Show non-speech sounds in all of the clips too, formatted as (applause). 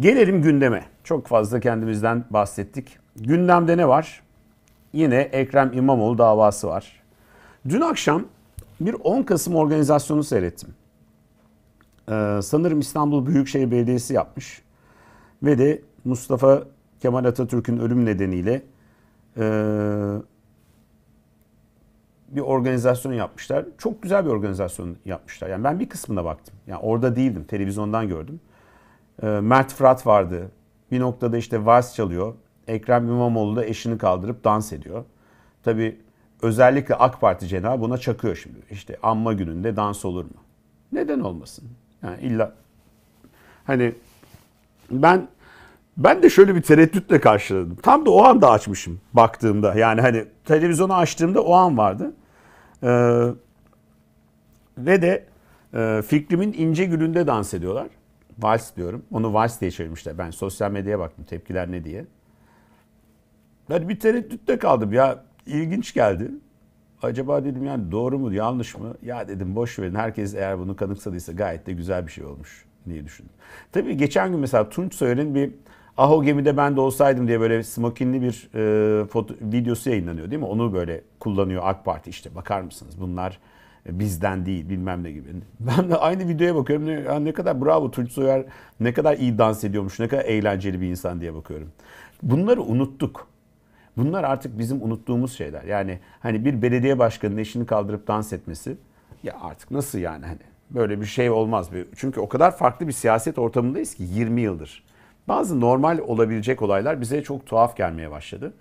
Gelelim gündeme. Çok fazla kendimizden bahsettik. Gündemde ne var? Yine Ekrem İmamoğlu davası var. Dün akşam bir 10 Kasım organizasyonu seyrettim. Ee, sanırım İstanbul Büyükşehir Belediyesi yapmış. Ve de Mustafa Kemal Atatürk'ün ölüm nedeniyle e, bir organizasyon yapmışlar. Çok güzel bir organizasyon yapmışlar. Yani ben bir kısmına baktım. Yani orada değildim, televizyondan gördüm. Ee, Mert Fırat vardı. Bir noktada işte vals çalıyor. Ekrem İmamoğlu da eşini kaldırıp dans ediyor. Tabi özellikle AK Parti cenahı buna çakıyor şimdi. İşte anma gününde dans olur mu? Neden olmasın? Yani illa hani ben ben de şöyle bir tereddütle karşıladım. Tam da o anda açmışım baktığımda. Yani hani televizyonu açtığımda o an vardı. Ee, ve de e, Fikrim'in ince gülünde dans ediyorlar. Vals diyorum. Onu Vals diye çevirmişler. Ben sosyal medyaya baktım tepkiler ne diye. Ben bir tereddütte kaldım ya. ilginç geldi. Acaba dedim yani doğru mu yanlış mı? Ya dedim boş verin herkes eğer bunu kanıksadıysa gayet de güzel bir şey olmuş diye düşündüm. Tabii geçen gün mesela Tunç Soyer'in bir Ah gemide ben de olsaydım diye böyle smokinli bir e, foto, videosu yayınlanıyor değil mi? Onu böyle kullanıyor AK Parti işte bakar mısınız bunlar e, bizden değil bilmem ne gibi. Ben de aynı videoya bakıyorum ne, ya ne kadar bravo Tunç Soyer ne kadar iyi dans ediyormuş ne kadar eğlenceli bir insan diye bakıyorum. Bunları unuttuk. Bunlar artık bizim unuttuğumuz şeyler. Yani hani bir belediye başkanının eşini kaldırıp dans etmesi ya artık nasıl yani hani böyle bir şey olmaz. Çünkü o kadar farklı bir siyaset ortamındayız ki 20 yıldır. Bazı normal olabilecek olaylar bize çok tuhaf gelmeye başladı.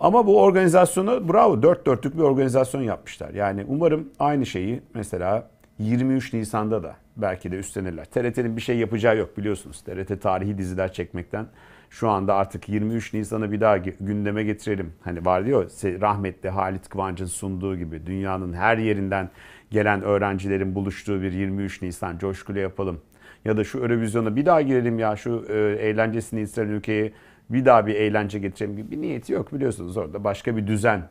Ama bu organizasyonu bravo dört dörtlük bir organizasyon yapmışlar. Yani umarım aynı şeyi mesela 23 Nisan'da da belki de üstlenirler. TRT'nin bir şey yapacağı yok biliyorsunuz. TRT tarihi diziler çekmekten şu anda artık 23 Nisan'ı bir daha gündeme getirelim. Hani var diyor rahmetli Halit Kıvanç'ın sunduğu gibi dünyanın her yerinden gelen öğrencilerin buluştuğu bir 23 Nisan coşkulu yapalım. Ya da şu Eurovizyon'a bir daha girelim ya şu e, eğlencesini İsrail ülkeyi bir daha bir eğlence getireyim gibi bir niyeti yok biliyorsunuz orada başka bir düzen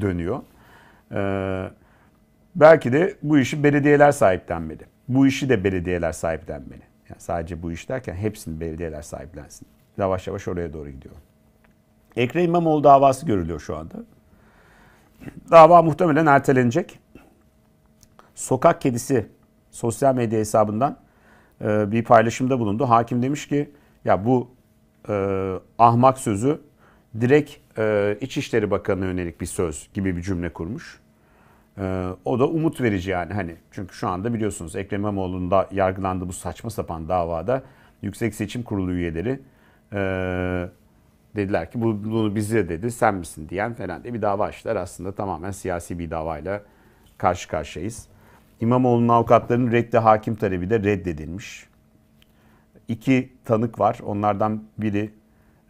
dönüyor. Ee, belki de bu işi belediyeler sahiplenmeli. Bu işi de belediyeler sahiplenmeli. Yani sadece bu iş derken hepsini belediyeler sahiplensin. Yavaş yavaş oraya doğru gidiyor. Ekrem İmamoğlu davası görülüyor şu anda. Dava muhtemelen ertelenecek. Sokak kedisi sosyal medya hesabından e, bir paylaşımda bulundu. Hakim demiş ki ya bu e, ahmak sözü direkt e, İçişleri Bakanı'na yönelik bir söz gibi bir cümle kurmuş. E, o da umut verici yani hani çünkü şu anda biliyorsunuz Ekrem İmamoğlu'nun da yargılandığı bu saçma sapan davada Yüksek Seçim Kurulu üyeleri e, dediler ki bunu bize dedi sen misin diyen falan diye bir dava açtılar. Aslında tamamen siyasi bir davayla karşı karşıyayız. İmamoğlu'nun avukatlarının reddi hakim talebi de reddedilmiş iki tanık var. Onlardan biri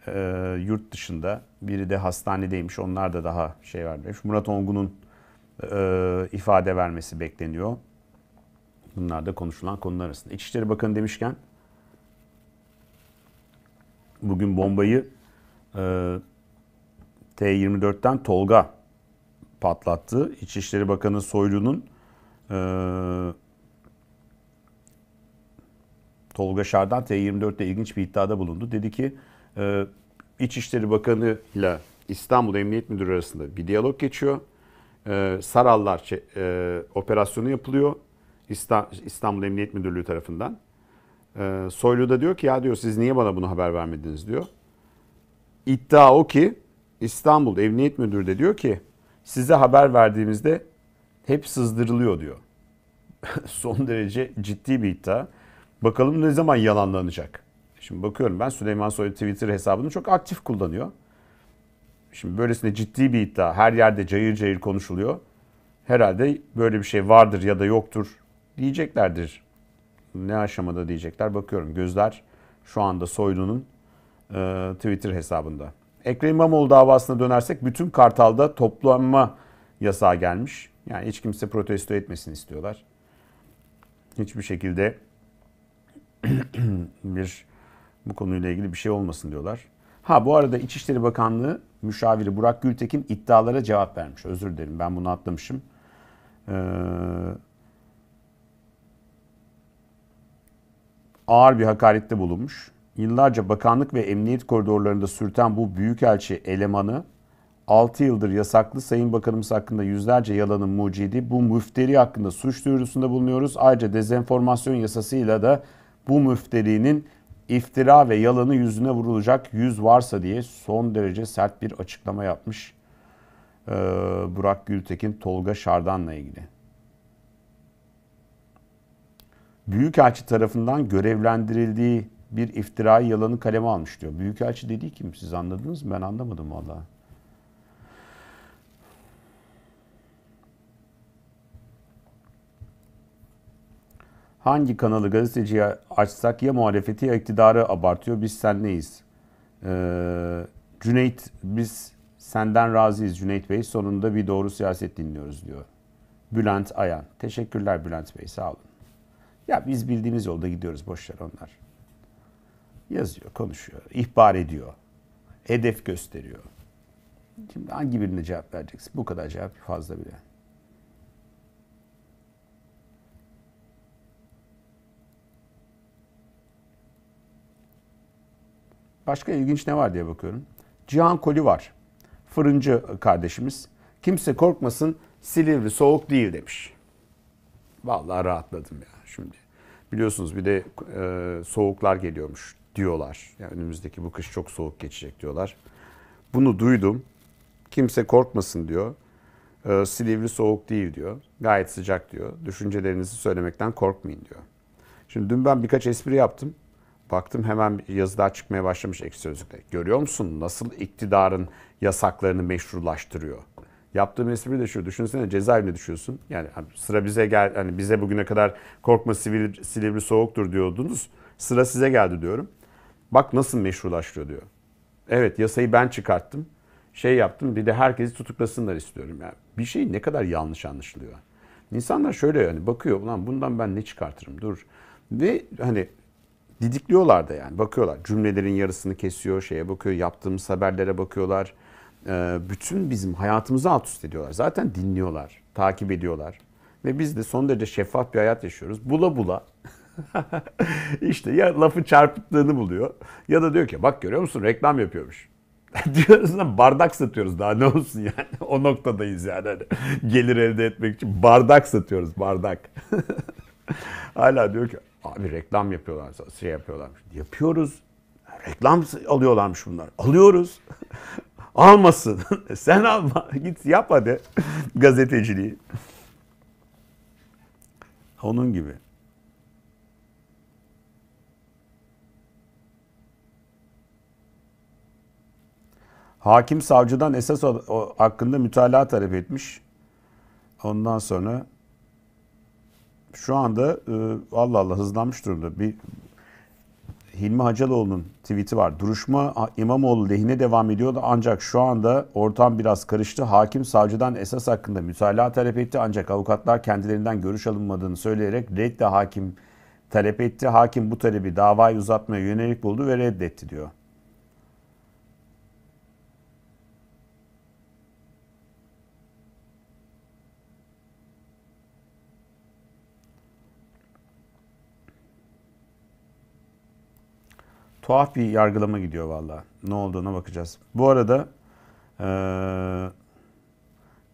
e, yurt dışında, biri de hastanedeymiş. Onlar da daha şey vermiş. Murat Ongun'un e, ifade vermesi bekleniyor. Bunlar da konuşulan konular arasında. İçişleri Bakanı demişken bugün bombayı e, T24'ten Tolga patlattı. İçişleri Bakanı Soylu'nun e, Tolga Şardan T24'te ilginç bir iddiada bulundu. Dedi ki e, İçişleri Bakanı ile İstanbul Emniyet Müdürü arasında bir diyalog geçiyor. E, Sarallar e, operasyonu yapılıyor İstanbul Emniyet Müdürlüğü tarafından. E, Soylu da diyor ki ya diyor siz niye bana bunu haber vermediniz diyor. İddia o ki İstanbul Emniyet Müdürü de diyor ki size haber verdiğimizde hep sızdırılıyor diyor. (laughs) Son derece ciddi bir iddia. Bakalım ne zaman yalanlanacak? Şimdi bakıyorum ben Süleyman Soylu Twitter hesabını çok aktif kullanıyor. Şimdi böylesine ciddi bir iddia her yerde cayır cayır konuşuluyor. Herhalde böyle bir şey vardır ya da yoktur diyeceklerdir. Ne aşamada diyecekler bakıyorum. Gözler şu anda Soylu'nun e, Twitter hesabında. Ekrem İmamoğlu davasına dönersek bütün Kartal'da toplanma yasağı gelmiş. Yani hiç kimse protesto etmesin istiyorlar. Hiçbir şekilde (clears throat) bir bu konuyla ilgili bir şey olmasın diyorlar. Ha bu arada İçişleri Bakanlığı müşaviri Burak Gültekin iddialara cevap vermiş. Özür dilerim ben bunu atlamışım. Ee, ağır bir hakarette bulunmuş. Yıllarca bakanlık ve emniyet koridorlarında sürten bu büyükelçi elemanı 6 yıldır yasaklı Sayın Bakanımız hakkında yüzlerce yalanın mucidi bu müfteri hakkında suç duyurusunda bulunuyoruz. Ayrıca dezenformasyon yasasıyla da bu müfterinin iftira ve yalanı yüzüne vurulacak yüz varsa diye son derece sert bir açıklama yapmış ee, Burak Gültekin Tolga Şardan'la ilgili. Büyükelçi tarafından görevlendirildiği bir iftirayı yalanı kaleme almış diyor. Büyükelçi dediği kim siz anladınız mı? Ben anlamadım vallahi. hangi kanalı gazeteciye açsak ya muhalefeti ya iktidarı abartıyor. Biz sen neyiz? Ee, Cüneyt biz senden razıyız Cüneyt Bey. Sonunda bir doğru siyaset dinliyoruz diyor. Bülent Ayan. Teşekkürler Bülent Bey sağ olun. Ya biz bildiğimiz yolda gidiyoruz boşver onlar. Yazıyor, konuşuyor, ihbar ediyor. Hedef gösteriyor. Şimdi hangi birine cevap vereceksin? Bu kadar cevap fazla bile. Başka ilginç ne var diye bakıyorum. Cihan Koli var. Fırıncı kardeşimiz. Kimse korkmasın Silivri soğuk değil demiş. Vallahi rahatladım ya şimdi. Biliyorsunuz bir de e, soğuklar geliyormuş diyorlar. Yani önümüzdeki bu kış çok soğuk geçecek diyorlar. Bunu duydum. Kimse korkmasın diyor. E, Silivri soğuk değil diyor. Gayet sıcak diyor. Düşüncelerinizi söylemekten korkmayın diyor. Şimdi dün ben birkaç espri yaptım. Baktım hemen yazılar çıkmaya başlamış ek sözlükte. Görüyor musun nasıl iktidarın yasaklarını meşrulaştırıyor? Yaptığım espri de şu. Düşünsene cezaevine düşüyorsun. Yani hani sıra bize gel hani bize bugüne kadar korkma sivil silivri soğuktur diyordunuz. Sıra size geldi diyorum. Bak nasıl meşrulaştırıyor diyor. Evet yasayı ben çıkarttım. Şey yaptım bir de herkesi tutuklasınlar istiyorum. Yani bir şey ne kadar yanlış anlaşılıyor. İnsanlar şöyle yani bakıyor ulan bundan ben ne çıkartırım dur. Ve hani didikliyorlar da yani bakıyorlar. Cümlelerin yarısını kesiyor, şeye bakıyor, yaptığımız haberlere bakıyorlar. Ee, bütün bizim hayatımızı alt üst ediyorlar. Zaten dinliyorlar, takip ediyorlar. Ve biz de son derece şeffaf bir hayat yaşıyoruz. Bula bula (laughs) işte ya lafı çarpıttığını buluyor ya da diyor ki bak görüyor musun reklam yapıyormuş. (laughs) Diyoruz da bardak satıyoruz daha ne olsun yani. (laughs) O noktadayız yani. Hani gelir elde etmek için bardak satıyoruz bardak. Hala diyor ki Abi reklam yapıyorlar, şey yapıyorlarmış. Yapıyoruz. Reklam alıyorlarmış bunlar. Alıyoruz. (laughs) Almasın. (laughs) Sen alma. Git yap hadi (laughs) gazeteciliği. Onun gibi. Hakim savcıdan esas hakkında mütalaa talep etmiş. Ondan sonra şu anda e, Allah Allah hızlanmış durumda. Bir Hilmi Hacaloğlu'nun tweet'i var. Duruşma İmamoğlu lehine devam ediyordu ancak şu anda ortam biraz karıştı. Hakim savcıdan esas hakkında müsaade talep etti ancak avukatlar kendilerinden görüş alınmadığını söyleyerek redde hakim talep etti. Hakim bu talebi davayı uzatmaya yönelik buldu ve reddetti diyor. tuhaf bir yargılama gidiyor valla. Ne olduğuna bakacağız. Bu arada e,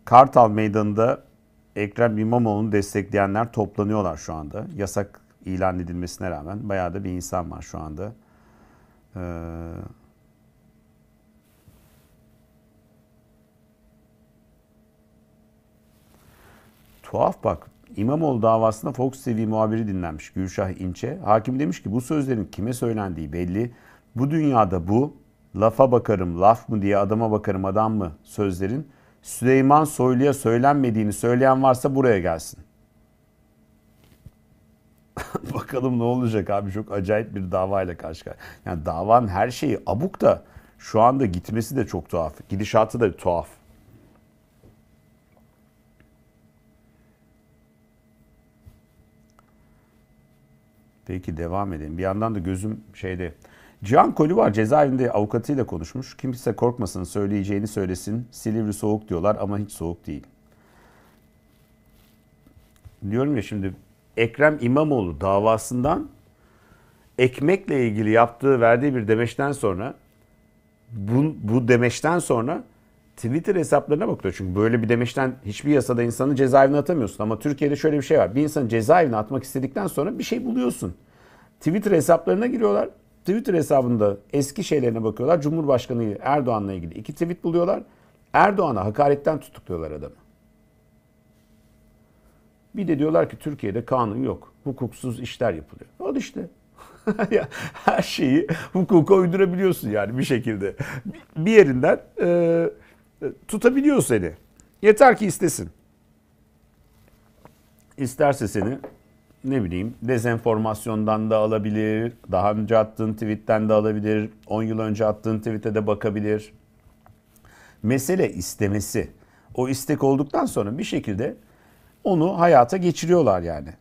Kartal Meydanı'nda Ekrem İmamoğlu'nu destekleyenler toplanıyorlar şu anda. Yasak ilan edilmesine rağmen bayağı da bir insan var şu anda. Ee, tuhaf bak. İmamoğlu davasında Fox TV muhabiri dinlenmiş Gülşah İnç'e. Hakim demiş ki bu sözlerin kime söylendiği belli. Bu dünyada bu lafa bakarım laf mı diye adama bakarım adam mı sözlerin Süleyman Soylu'ya söylenmediğini söyleyen varsa buraya gelsin. (laughs) Bakalım ne olacak abi çok acayip bir davayla karşı karşıya. Yani davanın her şeyi abuk da şu anda gitmesi de çok tuhaf. Gidişatı da tuhaf. Peki devam edelim. Bir yandan da gözüm şeyde. Cihan Koli var cezaevinde avukatıyla konuşmuş. Kimse korkmasın söyleyeceğini söylesin. Silivri soğuk diyorlar ama hiç soğuk değil. Diyorum ya şimdi Ekrem İmamoğlu davasından ekmekle ilgili yaptığı verdiği bir demeçten sonra bu, bu demeçten sonra Twitter hesaplarına bakılıyor. Çünkü böyle bir demeçten hiçbir yasada insanı cezaevine atamıyorsun. Ama Türkiye'de şöyle bir şey var. Bir insanı cezaevine atmak istedikten sonra bir şey buluyorsun. Twitter hesaplarına giriyorlar. Twitter hesabında eski şeylerine bakıyorlar. Cumhurbaşkanı Erdoğan'la ilgili iki tweet buluyorlar. Erdoğan'a hakaretten tutukluyorlar adamı. Bir de diyorlar ki Türkiye'de kanun yok. Hukuksuz işler yapılıyor. O işte. (laughs) Her şeyi hukuka uydurabiliyorsun yani bir şekilde. Bir yerinden... E, e, tutabiliyor seni. Yeter ki istesin. İsterse seni ne bileyim dezenformasyondan da alabilir, daha önce attığın tweetten de alabilir, 10 yıl önce attığın tweete de bakabilir. Mesele istemesi. O istek olduktan sonra bir şekilde onu hayata geçiriyorlar yani.